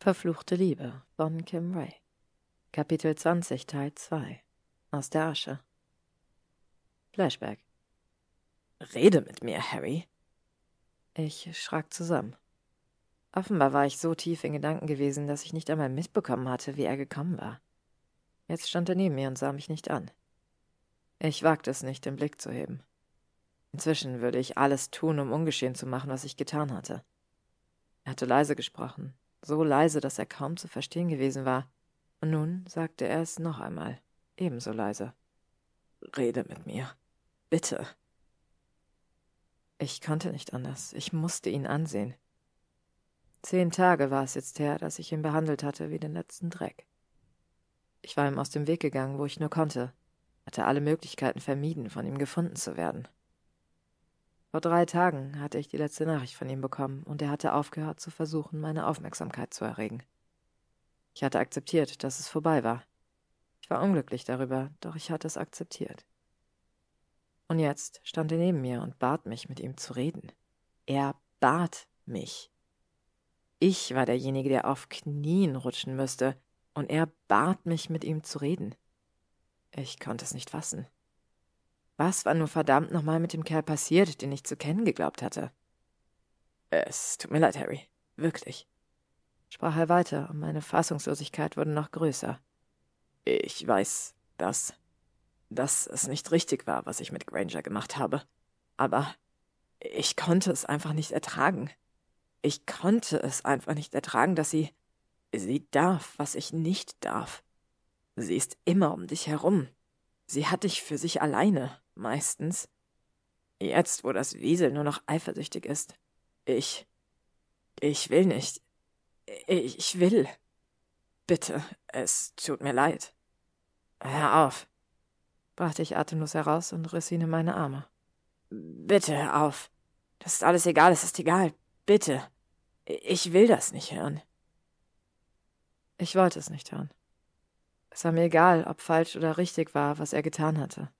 Verfluchte Liebe von Kim Ray. Kapitel 20, Teil 2. Aus der Asche. Flashback. Rede mit mir, Harry. Ich schrak zusammen. Offenbar war ich so tief in Gedanken gewesen, dass ich nicht einmal mitbekommen hatte, wie er gekommen war. Jetzt stand er neben mir und sah mich nicht an. Ich wagte es nicht, den Blick zu heben. Inzwischen würde ich alles tun, um ungeschehen zu machen, was ich getan hatte. Er hatte leise gesprochen, so leise, dass er kaum zu verstehen gewesen war. Und nun sagte er es noch einmal, ebenso leise. Rede mit mir. Bitte. Ich konnte nicht anders. Ich musste ihn ansehen. Zehn Tage war es jetzt her, dass ich ihn behandelt hatte wie den letzten Dreck. Ich war ihm aus dem Weg gegangen, wo ich nur konnte, hatte alle Möglichkeiten vermieden, von ihm gefunden zu werden. Vor drei Tagen hatte ich die letzte Nachricht von ihm bekommen und er hatte aufgehört zu versuchen, meine Aufmerksamkeit zu erregen. Ich hatte akzeptiert, dass es vorbei war. Ich war unglücklich darüber, doch ich hatte es akzeptiert. Und jetzt stand er neben mir und bat mich, mit ihm zu reden. Er bat mich. Ich war derjenige, der auf Knien rutschen müsste, und er bat mich, mit ihm zu reden. Ich konnte es nicht fassen. Was war nur verdammt nochmal mit dem Kerl passiert, den ich zu kennen geglaubt hatte? Es tut mir leid, Harry. Wirklich. Sprach er weiter, und meine Fassungslosigkeit wurde noch größer. Ich weiß, dass. dass es nicht richtig war, was ich mit Granger gemacht habe. Aber ich konnte es einfach nicht ertragen. Ich konnte es einfach nicht ertragen, dass sie. Sie darf, was ich nicht darf. Sie ist immer um dich herum. Sie hat dich für sich alleine meistens. Jetzt, wo das Wiesel nur noch eifersüchtig ist. Ich. Ich will nicht. Ich will. Bitte, es tut mir leid. Hör auf, brachte ich atemlos heraus und riss ihn in meine Arme. Bitte hör auf. Das ist alles egal, es ist egal. Bitte. Ich will das nicht hören. Ich wollte es nicht hören. Es war mir egal, ob falsch oder richtig war, was er getan hatte.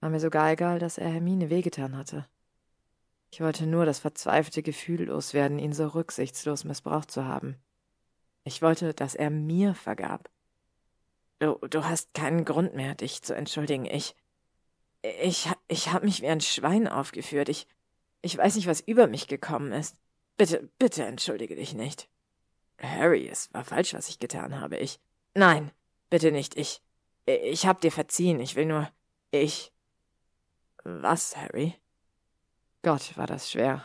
War mir sogar egal, dass er Hermine wehgetan hatte. Ich wollte nur das verzweifelte Gefühl loswerden, ihn so rücksichtslos missbraucht zu haben. Ich wollte, dass er mir vergab. Du, du hast keinen Grund mehr, dich zu entschuldigen. Ich. Ich, ich hab mich wie ein Schwein aufgeführt. Ich. Ich weiß nicht, was über mich gekommen ist. Bitte, bitte entschuldige dich nicht. Harry, es war falsch, was ich getan habe. Ich. Nein, bitte nicht. Ich. Ich hab dir verziehen. Ich will nur. Ich. Was, Harry? Gott, war das schwer.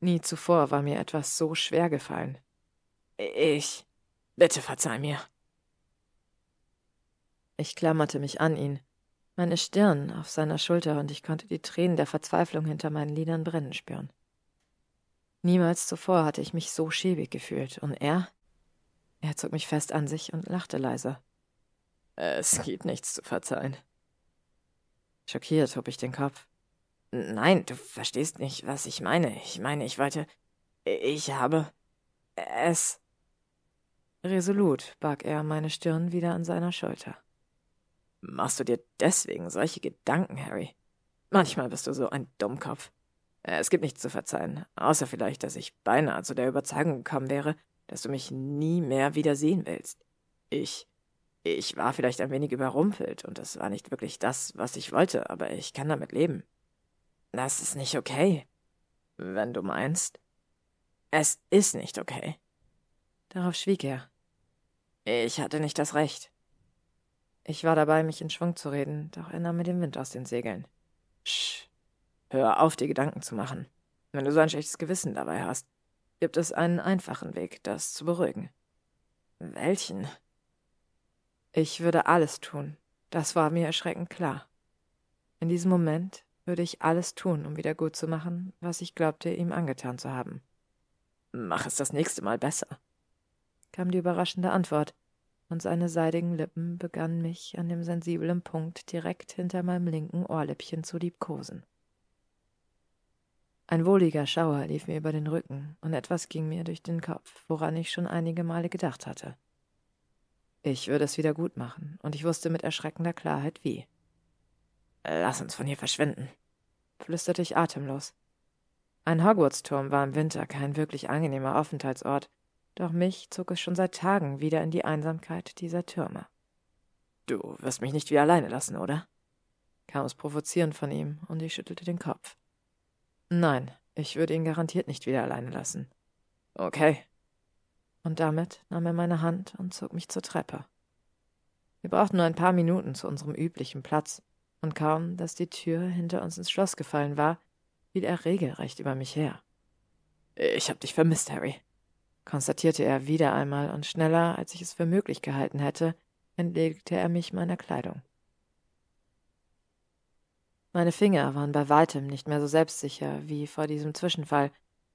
Nie zuvor war mir etwas so schwer gefallen. Ich. Bitte verzeih mir. Ich klammerte mich an ihn, meine Stirn auf seiner Schulter, und ich konnte die Tränen der Verzweiflung hinter meinen Lidern brennen spüren. Niemals zuvor hatte ich mich so schäbig gefühlt, und er? Er zog mich fest an sich und lachte leise. Es gibt nichts zu verzeihen. Schockiert hob ich den Kopf. Nein, du verstehst nicht, was ich meine. Ich meine, ich wollte. Ich habe. Es. Resolut barg er meine Stirn wieder an seiner Schulter. Machst du dir deswegen solche Gedanken, Harry? Manchmal bist du so ein Dummkopf. Es gibt nichts zu verzeihen, außer vielleicht, dass ich beinahe zu der Überzeugung gekommen wäre, dass du mich nie mehr wiedersehen willst. Ich ich war vielleicht ein wenig überrumpelt und es war nicht wirklich das, was ich wollte, aber ich kann damit leben. Das ist nicht okay. Wenn du meinst. Es ist nicht okay. Darauf schwieg er. Ich hatte nicht das Recht. Ich war dabei, mich in Schwung zu reden, doch er nahm mir den Wind aus den Segeln. Sch. Hör auf, dir Gedanken zu machen. Wenn du so ein schlechtes Gewissen dabei hast, gibt es einen einfachen Weg, das zu beruhigen. Welchen? Ich würde alles tun. Das war mir erschreckend klar. In diesem Moment würde ich alles tun, um wieder gut zu machen, was ich glaubte, ihm angetan zu haben. Mach es das nächste Mal besser, kam die überraschende Antwort, und seine seidigen Lippen begannen mich an dem sensiblen Punkt direkt hinter meinem linken Ohrläppchen zu liebkosen. Ein wohliger Schauer lief mir über den Rücken, und etwas ging mir durch den Kopf, woran ich schon einige Male gedacht hatte. Ich würde es wieder gut machen, und ich wusste mit erschreckender Klarheit wie. Lass uns von hier verschwinden, flüsterte ich atemlos. Ein Hogwarts-Turm war im Winter kein wirklich angenehmer Aufenthaltsort, doch mich zog es schon seit Tagen wieder in die Einsamkeit dieser Türme. Du wirst mich nicht wieder alleine lassen, oder? kam es provozierend von ihm, und ich schüttelte den Kopf. Nein, ich würde ihn garantiert nicht wieder alleine lassen. Okay, und damit nahm er meine Hand und zog mich zur Treppe. Wir brauchten nur ein paar Minuten zu unserem üblichen Platz, und kaum, dass die Tür hinter uns ins Schloss gefallen war, fiel er regelrecht über mich her. Ich hab dich vermisst, Harry, konstatierte er wieder einmal, und schneller, als ich es für möglich gehalten hätte, entledigte er mich meiner Kleidung. Meine Finger waren bei weitem nicht mehr so selbstsicher wie vor diesem Zwischenfall,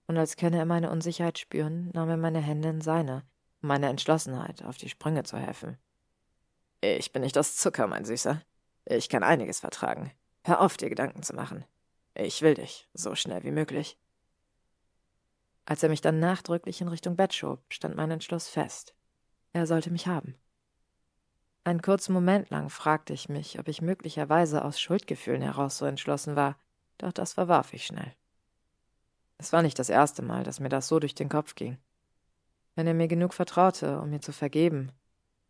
und als könne er meine Unsicherheit spüren, nahm er meine Hände in seine, um meiner Entschlossenheit auf die Sprünge zu helfen. Ich bin nicht aus Zucker, mein Süßer. Ich kann einiges vertragen. Hör auf, dir Gedanken zu machen. Ich will dich, so schnell wie möglich. Als er mich dann nachdrücklich in Richtung Bett schob, stand mein Entschluss fest. Er sollte mich haben. Einen kurzen Moment lang fragte ich mich, ob ich möglicherweise aus Schuldgefühlen heraus so entschlossen war, doch das verwarf ich schnell. Es war nicht das erste Mal, dass mir das so durch den Kopf ging. Wenn er mir genug vertraute, um mir zu vergeben,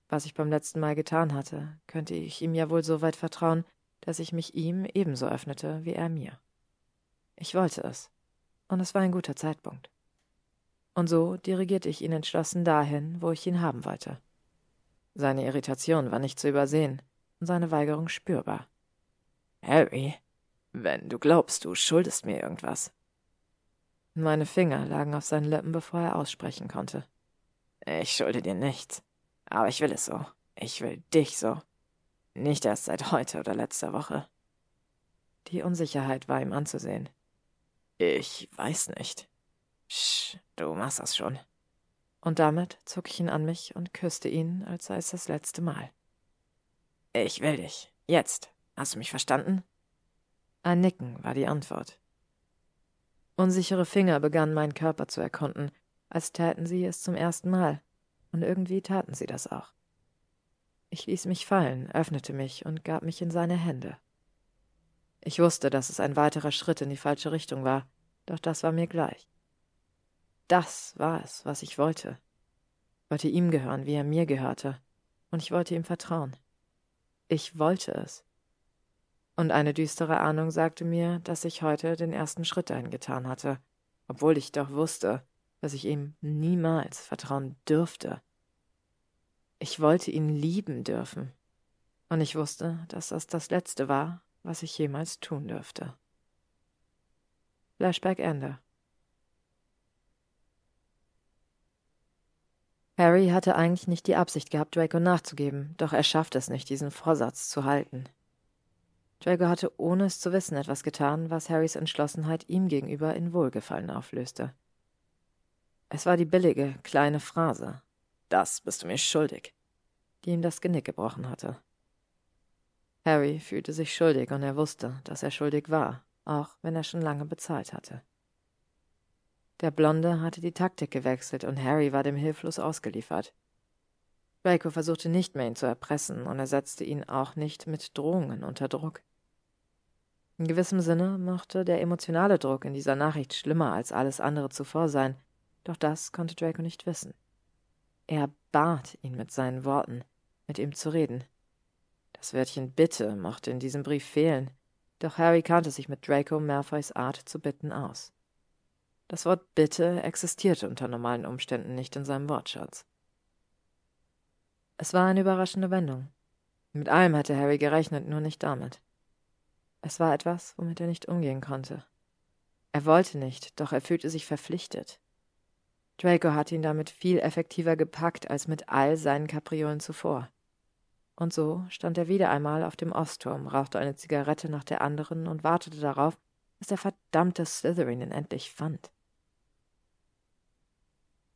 was ich beim letzten Mal getan hatte, könnte ich ihm ja wohl so weit vertrauen, dass ich mich ihm ebenso öffnete wie er mir. Ich wollte es, und es war ein guter Zeitpunkt. Und so dirigierte ich ihn entschlossen dahin, wo ich ihn haben wollte. Seine Irritation war nicht zu übersehen und seine Weigerung spürbar. Harry, wenn du glaubst, du schuldest mir irgendwas, meine Finger lagen auf seinen Lippen, bevor er aussprechen konnte. Ich schulde dir nichts. Aber ich will es so. Ich will dich so. Nicht erst seit heute oder letzter Woche. Die Unsicherheit war ihm anzusehen. Ich weiß nicht. Sch, du machst das schon. Und damit zog ich ihn an mich und küsste ihn, als sei es das letzte Mal. Ich will dich. Jetzt. Hast du mich verstanden? Ein Nicken war die Antwort. Unsichere Finger begannen meinen Körper zu erkunden, als täten sie es zum ersten Mal. Und irgendwie taten sie das auch. Ich ließ mich fallen, öffnete mich und gab mich in seine Hände. Ich wusste, dass es ein weiterer Schritt in die falsche Richtung war, doch das war mir gleich. Das war es, was ich wollte. Ich wollte ihm gehören, wie er mir gehörte, und ich wollte ihm vertrauen. Ich wollte es und eine düstere Ahnung sagte mir, dass ich heute den ersten Schritt eingetan hatte, obwohl ich doch wusste, dass ich ihm niemals vertrauen dürfte. Ich wollte ihn lieben dürfen, und ich wusste, dass das das Letzte war, was ich jemals tun dürfte. Flashback Ende. Harry hatte eigentlich nicht die Absicht gehabt, Draco nachzugeben, doch er schaffte es nicht, diesen Vorsatz zu halten. Drago hatte, ohne es zu wissen, etwas getan, was Harrys Entschlossenheit ihm gegenüber in Wohlgefallen auflöste. Es war die billige, kleine Phrase Das bist du mir schuldig, die ihm das Genick gebrochen hatte. Harry fühlte sich schuldig und er wusste, dass er schuldig war, auch wenn er schon lange bezahlt hatte. Der Blonde hatte die Taktik gewechselt und Harry war dem hilflos ausgeliefert. Draco versuchte nicht mehr ihn zu erpressen und er setzte ihn auch nicht mit Drohungen unter Druck. In gewissem Sinne mochte der emotionale Druck in dieser Nachricht schlimmer als alles andere zuvor sein, doch das konnte Draco nicht wissen. Er bat ihn mit seinen Worten, mit ihm zu reden. Das Wörtchen Bitte mochte in diesem Brief fehlen, doch Harry kannte sich mit Draco Malfoys Art zu bitten aus. Das Wort Bitte existierte unter normalen Umständen nicht in seinem Wortschatz. Es war eine überraschende Wendung. Mit allem hatte Harry gerechnet, nur nicht damit. Es war etwas, womit er nicht umgehen konnte. Er wollte nicht, doch er fühlte sich verpflichtet. Draco hatte ihn damit viel effektiver gepackt als mit all seinen Kapriolen zuvor. Und so stand er wieder einmal auf dem Ostturm, rauchte eine Zigarette nach der anderen und wartete darauf, bis der verdammte Slytherin ihn endlich fand.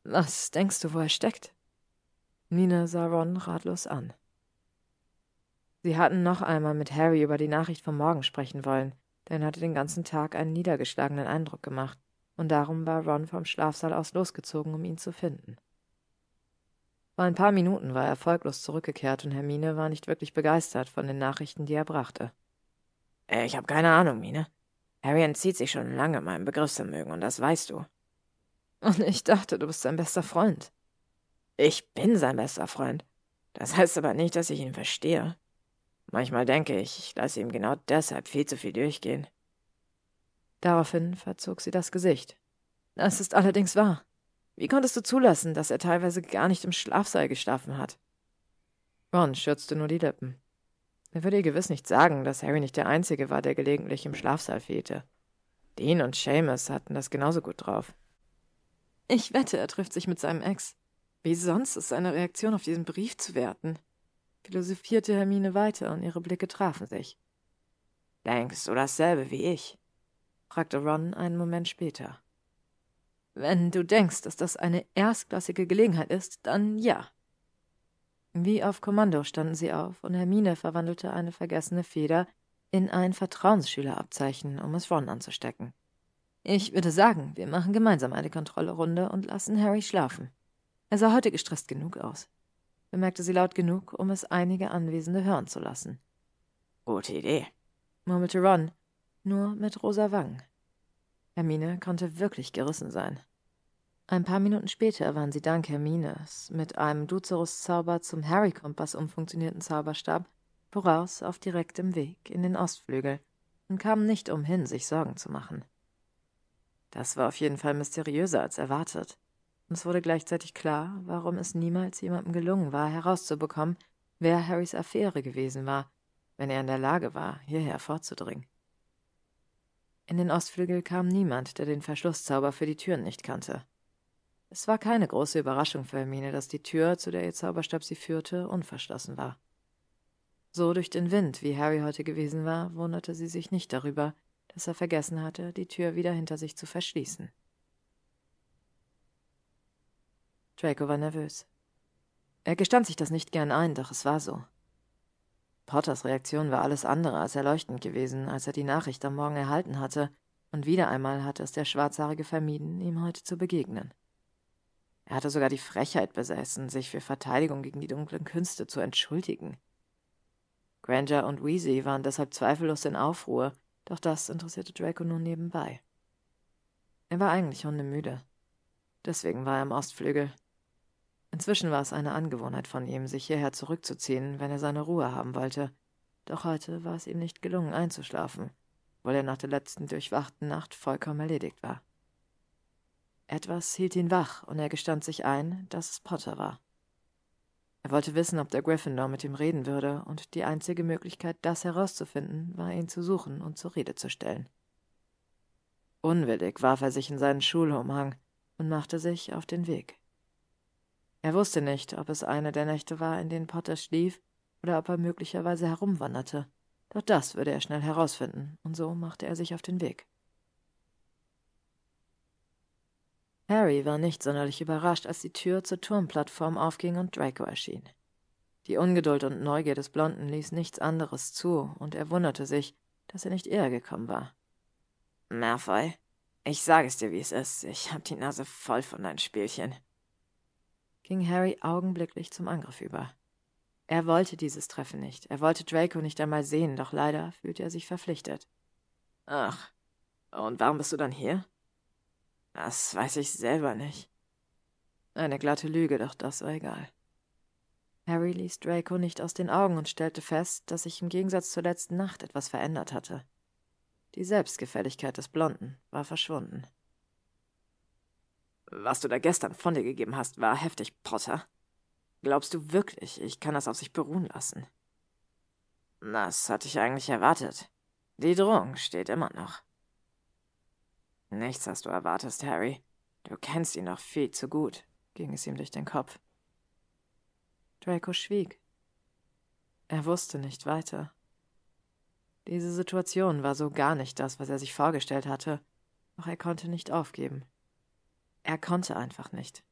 Was denkst du, wo er steckt? Nina sah Ron ratlos an. Sie hatten noch einmal mit Harry über die Nachricht vom Morgen sprechen wollen, denn hatte den ganzen Tag einen niedergeschlagenen Eindruck gemacht, und darum war Ron vom Schlafsaal aus losgezogen, um ihn zu finden. Vor ein paar Minuten war er erfolglos zurückgekehrt und Hermine war nicht wirklich begeistert von den Nachrichten, die er brachte. Äh, ich habe keine Ahnung, Mine. Harry entzieht sich schon lange meinem Begriffsvermögen und das weißt du. Und ich dachte, du bist sein bester Freund. Ich bin sein bester Freund. Das heißt aber nicht, dass ich ihn verstehe. Manchmal denke ich, ich lasse ihm genau deshalb viel zu viel durchgehen. Daraufhin verzog sie das Gesicht. Das ist allerdings wahr. Wie konntest du zulassen, dass er teilweise gar nicht im Schlafsaal geschlafen hat? Ron schürzte nur die Lippen. Er würde ihr gewiss nicht sagen, dass Harry nicht der Einzige war, der gelegentlich im Schlafsaal fehlte. Dean und Seamus hatten das genauso gut drauf. Ich wette, er trifft sich mit seinem Ex. Wie sonst ist seine Reaktion auf diesen Brief zu werten? philosophierte Hermine weiter und ihre Blicke trafen sich. Denkst du dasselbe wie ich? fragte Ron einen Moment später. Wenn du denkst, dass das eine erstklassige Gelegenheit ist, dann ja. Wie auf Kommando standen sie auf, und Hermine verwandelte eine vergessene Feder in ein Vertrauensschülerabzeichen, um es Ron anzustecken. Ich würde sagen, wir machen gemeinsam eine Kontrollrunde und lassen Harry schlafen. Er sah heute gestresst genug aus bemerkte sie laut genug, um es einige Anwesende hören zu lassen. Gute Idee, murmelte Ron, nur mit rosa Wangen. Hermine konnte wirklich gerissen sein. Ein paar Minuten später waren sie dank Hermines mit einem Duzeros-Zauber zum Harry-Kompass umfunktionierten Zauberstab voraus auf direktem Weg in den Ostflügel und kamen nicht umhin, sich Sorgen zu machen. Das war auf jeden Fall mysteriöser als erwartet. Und es wurde gleichzeitig klar, warum es niemals jemandem gelungen war, herauszubekommen, wer Harrys Affäre gewesen war, wenn er in der Lage war, hierher vorzudringen. In den Ostflügel kam niemand, der den Verschlusszauber für die Türen nicht kannte. Es war keine große Überraschung für Hermine, dass die Tür, zu der ihr Zauberstab sie führte, unverschlossen war. So durch den Wind, wie Harry heute gewesen war, wunderte sie sich nicht darüber, dass er vergessen hatte, die Tür wieder hinter sich zu verschließen. Draco war nervös. Er gestand sich das nicht gern ein, doch es war so. Potters Reaktion war alles andere als erleuchtend gewesen, als er die Nachricht am Morgen erhalten hatte, und wieder einmal hatte es der Schwarzhaarige vermieden, ihm heute zu begegnen. Er hatte sogar die Frechheit besessen, sich für Verteidigung gegen die dunklen Künste zu entschuldigen. Granger und Weezy waren deshalb zweifellos in Aufruhr, doch das interessierte Draco nun nebenbei. Er war eigentlich hundemüde. Deswegen war er im Ostflügel, Inzwischen war es eine Angewohnheit von ihm, sich hierher zurückzuziehen, wenn er seine Ruhe haben wollte. Doch heute war es ihm nicht gelungen, einzuschlafen, weil er nach der letzten durchwachten Nacht vollkommen erledigt war. Etwas hielt ihn wach und er gestand sich ein, dass es Potter war. Er wollte wissen, ob der Gryffindor mit ihm reden würde, und die einzige Möglichkeit, das herauszufinden, war, ihn zu suchen und zur Rede zu stellen. Unwillig warf er sich in seinen Schulumhang und machte sich auf den Weg. Er wusste nicht, ob es eine der Nächte war, in denen Potter schlief, oder ob er möglicherweise herumwanderte. Doch das würde er schnell herausfinden, und so machte er sich auf den Weg. Harry war nicht sonderlich überrascht, als die Tür zur Turmplattform aufging und Draco erschien. Die Ungeduld und Neugier des Blonden ließ nichts anderes zu, und er wunderte sich, dass er nicht eher gekommen war. Malfoy, ich sage es dir, wie es ist. Ich hab die Nase voll von deinen Spielchen ging Harry augenblicklich zum Angriff über. Er wollte dieses Treffen nicht, er wollte Draco nicht einmal sehen, doch leider fühlte er sich verpflichtet. Ach, und warum bist du dann hier? Das weiß ich selber nicht. Eine glatte Lüge, doch das war egal. Harry ließ Draco nicht aus den Augen und stellte fest, dass sich im Gegensatz zur letzten Nacht etwas verändert hatte. Die Selbstgefälligkeit des Blonden war verschwunden. Was du da gestern von dir gegeben hast, war heftig, Potter. Glaubst du wirklich, ich kann das auf sich beruhen lassen? Das hatte ich eigentlich erwartet. Die Drohung steht immer noch. Nichts, hast du erwartest, Harry. Du kennst ihn noch viel zu gut, ging es ihm durch den Kopf. Draco schwieg. Er wusste nicht weiter. Diese Situation war so gar nicht das, was er sich vorgestellt hatte, doch er konnte nicht aufgeben. Er konnte einfach nicht.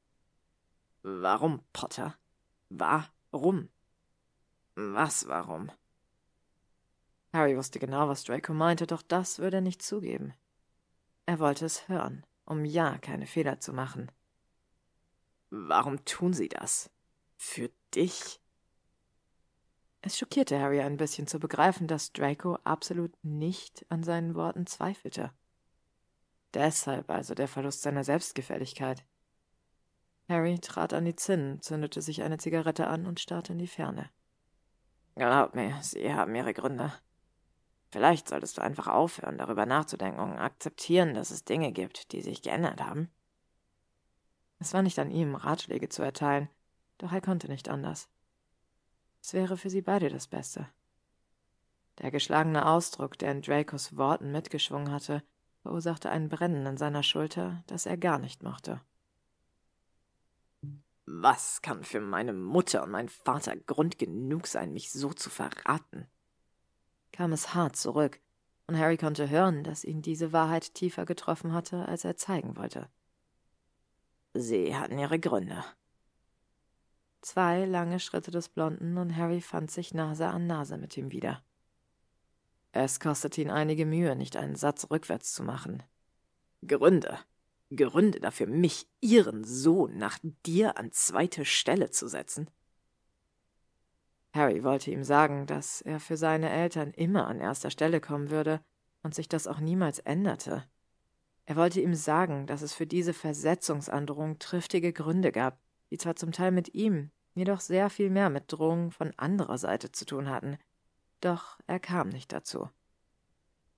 Warum, Potter? Warum? Was warum? Harry wusste genau, was Draco meinte, doch das würde er nicht zugeben. Er wollte es hören, um ja keine Fehler zu machen. Warum tun sie das? Für dich? Es schockierte Harry ein bisschen zu begreifen, dass Draco absolut nicht an seinen Worten zweifelte. Deshalb also der Verlust seiner Selbstgefälligkeit. Harry trat an die Zinnen, zündete sich eine Zigarette an und starrte in die Ferne. Glaub mir, sie haben ihre Gründe. Vielleicht solltest du einfach aufhören, darüber nachzudenken und akzeptieren, dass es Dinge gibt, die sich geändert haben. Es war nicht an ihm, Ratschläge zu erteilen, doch er konnte nicht anders. Es wäre für sie beide das Beste. Der geschlagene Ausdruck, der in Dracos Worten mitgeschwungen hatte, verursachte ein Brennen an seiner Schulter, das er gar nicht mochte. Was kann für meine Mutter und mein Vater Grund genug sein, mich so zu verraten? kam es hart zurück, und Harry konnte hören, dass ihn diese Wahrheit tiefer getroffen hatte, als er zeigen wollte. Sie hatten ihre Gründe. Zwei lange Schritte des Blonden und Harry fand sich Nase an Nase mit ihm wieder. Es kostete ihn einige Mühe, nicht einen Satz rückwärts zu machen. Gründe. Gründe dafür, mich, ihren Sohn, nach dir an zweite Stelle zu setzen. Harry wollte ihm sagen, dass er für seine Eltern immer an erster Stelle kommen würde und sich das auch niemals änderte. Er wollte ihm sagen, dass es für diese Versetzungsandrohung triftige Gründe gab, die zwar zum Teil mit ihm, jedoch sehr viel mehr mit Drohungen von anderer Seite zu tun hatten, doch er kam nicht dazu.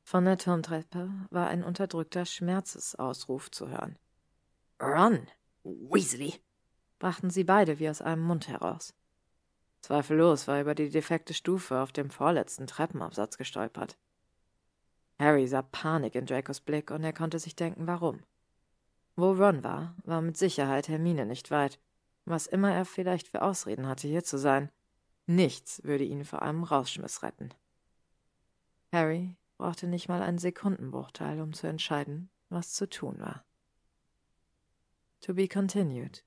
Von der Turmtreppe war ein unterdrückter Schmerzesausruf zu hören. Ron! Weasley! brachten sie beide wie aus einem Mund heraus. Zweifellos war er über die defekte Stufe auf dem vorletzten Treppenabsatz gestolpert. Harry sah Panik in Dracos Blick und er konnte sich denken, warum. Wo Ron war, war mit Sicherheit Hermine nicht weit, was immer er vielleicht für Ausreden hatte, hier zu sein. Nichts würde ihn vor einem Rausschmiss retten. Harry brauchte nicht mal einen Sekundenbruchteil, um zu entscheiden, was zu tun war. To be continued.